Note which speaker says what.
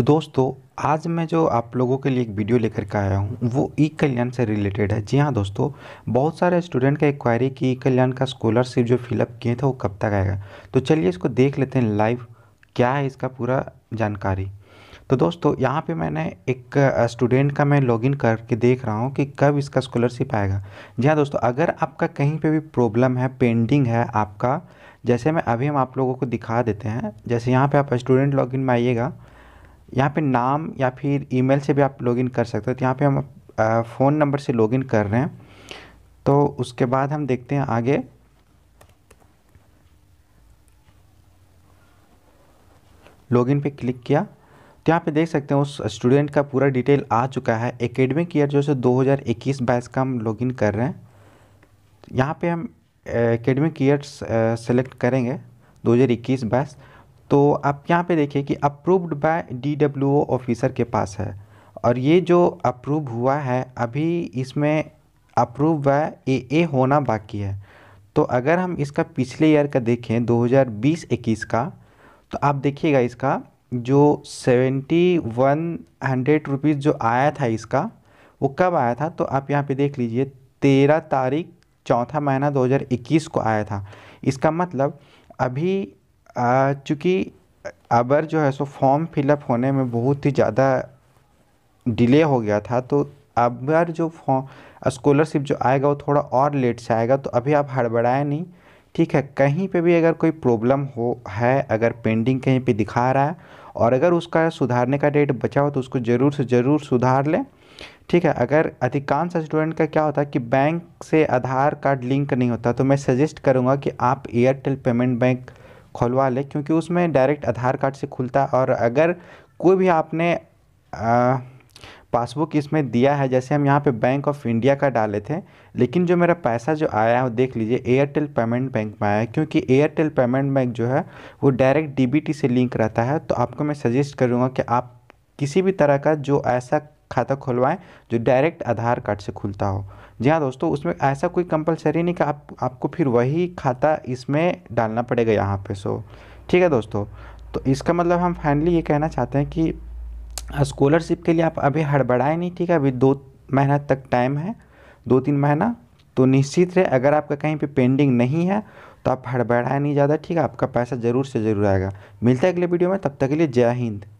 Speaker 1: तो दोस्तों आज मैं जो आप लोगों के लिए एक वीडियो लेकर के आया हूँ वो ई कल्याण से रिलेटेड है जी हाँ दोस्तों बहुत सारे स्टूडेंट का एक्वायरी कि ई कल्याण का स्कॉलरशिप जो फिलअप किए थे वो कब तक आएगा तो चलिए इसको देख लेते हैं लाइव क्या है इसका पूरा जानकारी तो दोस्तों यहाँ पे मैंने एक स्टूडेंट का मैं लॉगिन करके देख रहा हूँ कि कब इसका स्कॉलरशिप आएगा जी हाँ दोस्तों अगर आपका कहीं पे भी प्रॉब्लम है पेंडिंग है आपका जैसे मैं अभी हम आप लोगों को दिखा देते हैं जैसे यहाँ पे आप स्टूडेंट लॉगिन में आइएगा यहाँ पे नाम या फिर ईमेल से भी आप लॉगिन कर सकते हो तो यहाँ पे हम फ़ोन नंबर से लॉगिन कर रहे हैं तो उसके बाद हम देखते हैं आगे लॉगिन पे क्लिक किया तो यहाँ पे देख सकते हैं उस स्टूडेंट का पूरा डिटेल आ चुका है एकेडमिक ईयर जो है दो हज़ार इक्कीस बाईस का हम लॉगिन कर रहे हैं यहाँ पे हम एकेडमिक ईयर सेलेक्ट करेंगे दो हज़ार इक्कीस बाईस तो आप यहाँ पे देखिए कि अप्रूव्ड बाय ओ ऑफिसर के पास है और ये जो अप्रूव हुआ है अभी इसमें अप्रूव बाय ए ए होना बाकी है तो अगर हम इसका पिछले ईयर का देखें 2020-21 का तो आप देखिएगा इसका जो सेवेंटी वन हंड्रेड रुपीज़ जो आया था इसका वो कब आया था तो आप यहाँ पे देख लीजिए तेरह तारीख चौथा महीना 2021 को आया था इसका मतलब अभी चूँकि अबर जो है सो फॉर्म फिलअप होने में बहुत ही ज़्यादा डिले हो गया था तो अबर जो फॉर्म स्कॉलरशिप जो आएगा वो थोड़ा और लेट से आएगा तो अभी आप हड़बड़ाएँ नहीं ठीक है कहीं पे भी अगर कोई प्रॉब्लम हो है अगर पेंडिंग कहीं पे दिखा रहा है और अगर उसका सुधारने का डेट बचा हो तो उसको ज़रूर से ज़रूर सुधार लें ठीक है अगर अधिकांश स्टूडेंट का क्या होता है कि बैंक से आधार कार्ड लिंक नहीं होता तो मैं सजेस्ट करूँगा कि आप एयरटेल पेमेंट बैंक खुलवा लें क्योंकि उसमें डायरेक्ट आधार कार्ड से खुलता है और अगर कोई भी आपने पासबुक इसमें दिया है जैसे हम यहाँ पे बैंक ऑफ इंडिया का डाले थे लेकिन जो मेरा पैसा जो आया है वो देख लीजिए एयरटेल पेमेंट बैंक में आया है क्योंकि एयरटेल पेमेंट बैंक जो है वो डायरेक्ट डीबीटी से लिंक रहता है तो आपको मैं सजेस्ट करूँगा कि आप किसी भी तरह का जो ऐसा खाता खुलवाएं जो डायरेक्ट आधार कार्ड से खुलता हो जी हाँ दोस्तों उसमें ऐसा कोई कंपलसरी नहीं कि आप आपको फिर वही खाता इसमें डालना पड़ेगा यहाँ पे सो ठीक है दोस्तों तो इसका मतलब हम फाइनली ये कहना चाहते हैं कि स्कॉलरशिप हाँ, के लिए आप अभी हड़बड़ाएं नहीं ठीक है अभी दो महीना तक टाइम है दो तीन महीना तो निश्चित रहे अगर आपका कहीं पर पेंडिंग नहीं है तो आप हड़बड़ाएं नहीं ज़्यादा ठीक है आपका पैसा ज़रूर से ज़रूर आएगा मिलता है अगले वीडियो में तब तक के लिए जय हिंद